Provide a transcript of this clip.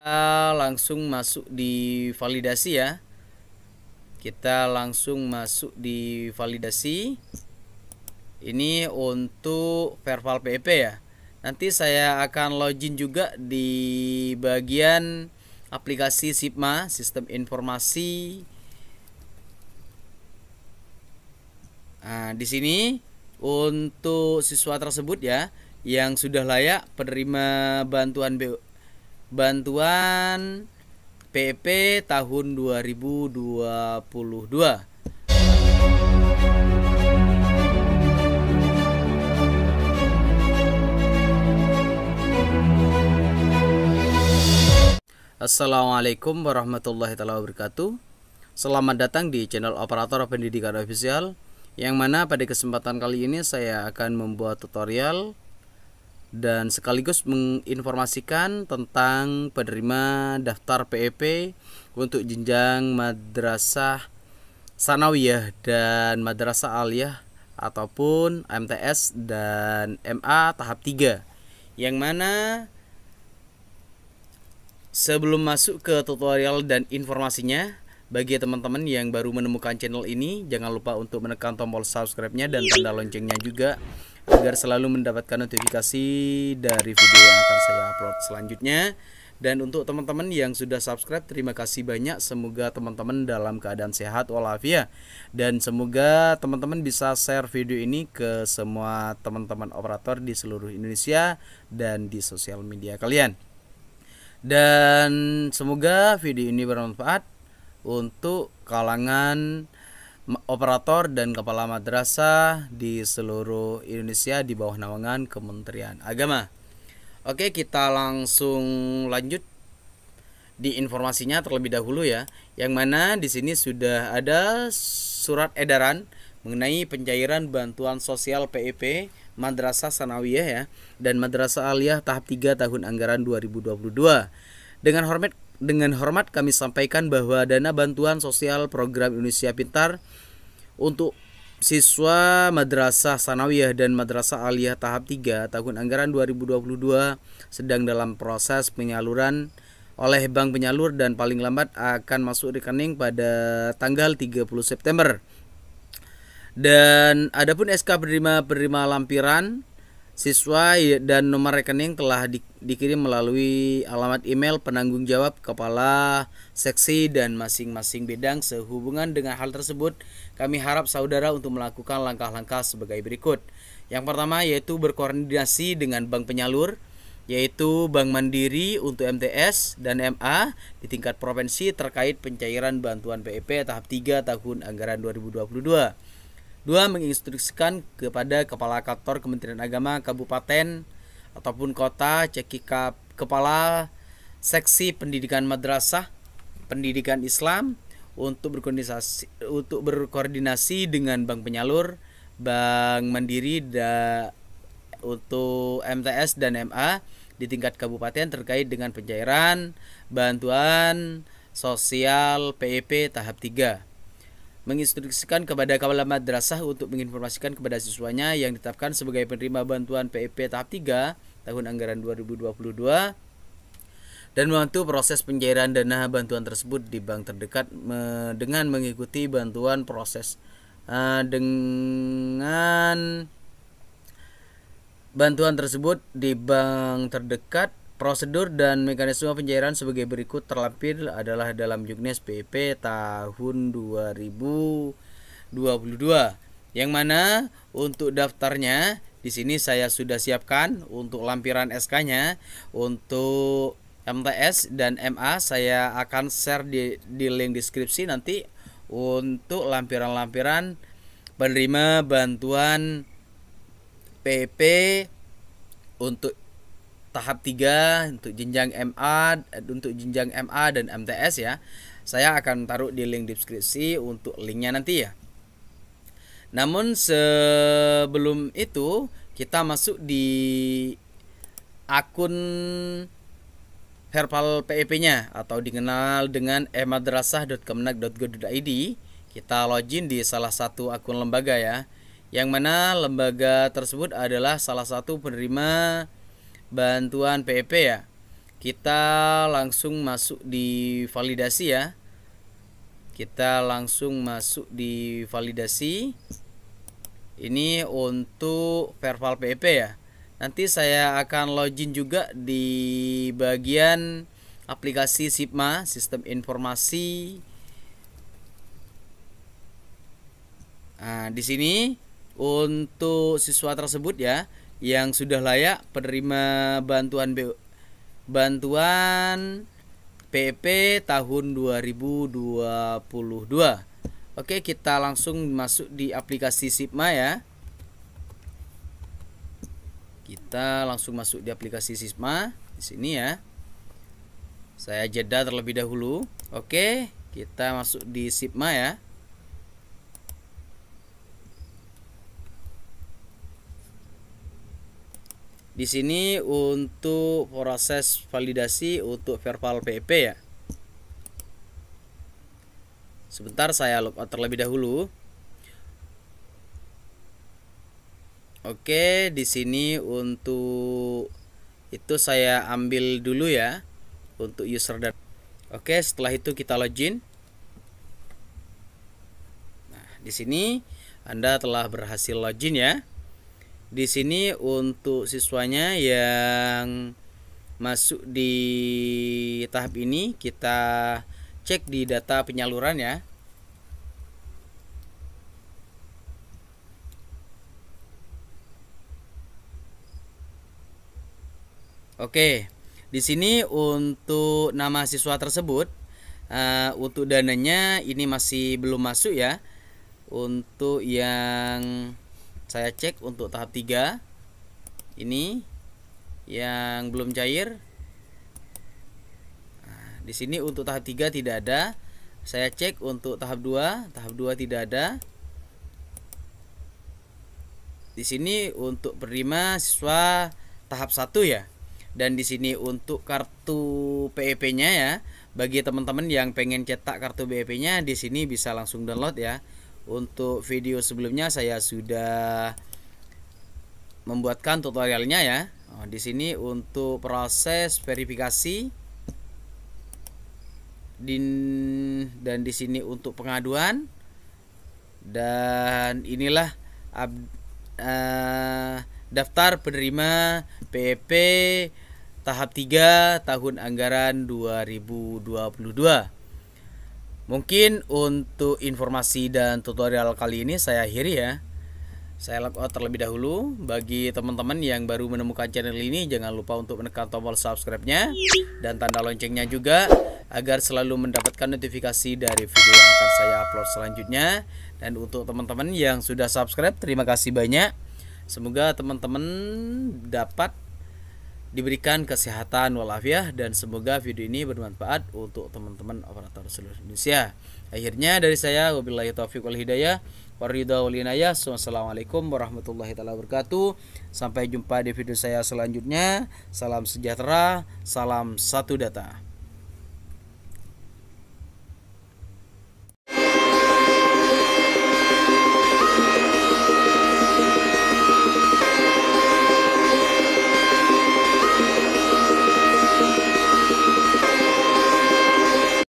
kita langsung masuk di validasi ya kita langsung masuk di validasi ini untuk verval PEP ya nanti saya akan login juga di bagian aplikasi SIPMA sistem informasi nah, di sini untuk siswa tersebut ya yang sudah layak penerima bantuan bantuan PP tahun 2022. Assalamualaikum warahmatullahi wabarakatuh Selamat datang di channel operator pendidikan official Yang mana pada kesempatan kali ini saya akan membuat tutorial dan sekaligus menginformasikan tentang penerima daftar PEP e untuk jenjang madrasah sanawiyah dan madrasah aliyah ataupun MTS dan MA tahap 3 yang mana sebelum masuk ke tutorial dan informasinya bagi teman-teman yang baru menemukan channel ini jangan lupa untuk menekan tombol subscribe-nya dan tanda loncengnya juga agar selalu mendapatkan notifikasi dari video yang akan saya upload selanjutnya. Dan untuk teman-teman yang sudah subscribe, terima kasih banyak. Semoga teman-teman dalam keadaan sehat walafiat dan semoga teman-teman bisa share video ini ke semua teman-teman operator di seluruh Indonesia dan di sosial media kalian. Dan semoga video ini bermanfaat untuk kalangan operator dan kepala madrasah di seluruh Indonesia di bawah naungan Kementerian Agama. Oke, kita langsung lanjut di informasinya terlebih dahulu ya. Yang mana di sini sudah ada surat edaran mengenai pencairan bantuan sosial PEP e Madrasah Sanawiyah ya dan Madrasah Aliyah tahap 3 tahun anggaran 2022. Dengan hormat dengan hormat kami sampaikan bahwa dana bantuan sosial program Indonesia Pintar untuk siswa Madrasah Sanawiyah dan Madrasah Aliyah tahap 3 tahun anggaran 2022 sedang dalam proses penyaluran oleh bank penyalur dan paling lambat akan masuk rekening pada tanggal 30 September. Dan adapun SK penerima penerima lampiran Siswa dan nomor rekening telah di, dikirim melalui alamat email penanggung jawab kepala seksi dan masing-masing bidang sehubungan dengan hal tersebut. Kami harap saudara untuk melakukan langkah-langkah sebagai berikut. Yang pertama yaitu berkoordinasi dengan bank penyalur yaitu Bank Mandiri untuk MTS dan MA di tingkat provinsi terkait pencairan bantuan PEP e tahap 3 tahun anggaran 2022. Dua, menginstruksikan kepada Kepala Kantor Kementerian Agama Kabupaten ataupun kota, cekikap kepala seksi pendidikan madrasah, pendidikan Islam untuk berkoordinasi untuk berkoordinasi dengan bank penyalur, bank Mandiri da, untuk MTS dan MA di tingkat kabupaten terkait dengan pencairan bantuan sosial PEP e tahap 3 menginstruksikan kepada kepala madrasah untuk menginformasikan kepada siswanya yang ditetapkan sebagai penerima bantuan PEP e tahap 3 tahun anggaran 2022 dan membantu proses pencairan dana bantuan tersebut di bank terdekat dengan mengikuti bantuan proses dengan bantuan tersebut di bank terdekat Prosedur dan mekanisme pencairan sebagai berikut terlampir adalah dalam Juknis PP tahun 2022. Yang mana untuk daftarnya di sini saya sudah siapkan untuk lampiran SK-nya untuk MTS dan MA saya akan share di, di link deskripsi nanti untuk lampiran-lampiran penerima bantuan PP untuk tahap 3 untuk jenjang MA eh, untuk jenjang MA dan MTS ya. Saya akan taruh di link deskripsi untuk linknya nanti ya. Namun sebelum itu kita masuk di akun Herbal PEP-nya atau dikenal dengan emadrasah.kemenag.go.id Kita login di salah satu akun lembaga ya. Yang mana lembaga tersebut adalah salah satu penerima bantuan PEP ya. Kita langsung masuk di validasi ya. Kita langsung masuk di validasi. Ini untuk verbal PEP ya. Nanti saya akan login juga di bagian aplikasi SIPMA, Sistem Informasi. Nah, di sini untuk siswa tersebut ya yang sudah layak penerima bantuan B, bantuan PEP e tahun 2022. Oke, kita langsung masuk di aplikasi Sipma ya. Kita langsung masuk di aplikasi Sipma di sini ya. Saya jeda terlebih dahulu. Oke, kita masuk di Sipma ya. Di sini untuk proses validasi untuk verbal PEP ya. Sebentar saya lupa terlebih dahulu. Oke, di sini untuk itu saya ambil dulu ya untuk user dan Oke, setelah itu kita login. Nah, di sini Anda telah berhasil login ya di sini untuk siswanya yang masuk di tahap ini kita cek di data penyaluran ya Oke, di sini untuk nama siswa tersebut uh, untuk dananya ini masih belum masuk ya. Untuk yang saya cek untuk tahap 3 ini yang belum cair nah, di sini untuk tahap 3 tidak ada saya cek untuk tahap 2 tahap 2 tidak ada di sini untuk penerima siswa tahap 1 ya dan di sini untuk kartu PEP-nya ya bagi teman-teman yang pengen cetak kartu BEP-nya di sini bisa langsung download ya untuk video sebelumnya saya sudah membuatkan tutorialnya ya. Oh, di sini untuk proses verifikasi dan di sini untuk pengaduan dan inilah ab, uh, daftar penerima PEP e tahap 3 tahun anggaran 2022. Mungkin untuk informasi dan tutorial kali ini saya akhiri ya. Saya lakukan terlebih dahulu. Bagi teman-teman yang baru menemukan channel ini, jangan lupa untuk menekan tombol subscribe-nya dan tanda loncengnya juga agar selalu mendapatkan notifikasi dari video yang akan saya upload selanjutnya. Dan untuk teman-teman yang sudah subscribe, terima kasih banyak. Semoga teman-teman dapat diberikan kesehatan walafiah dan semoga video ini bermanfaat untuk teman-teman operator seluruh Indonesia. Akhirnya dari saya wabillahi taufiq wal hidayah waridha wal inayah. Wassalamualaikum warahmatullahi taala wabarakatuh. Sampai jumpa di video saya selanjutnya. Salam sejahtera, salam satu data.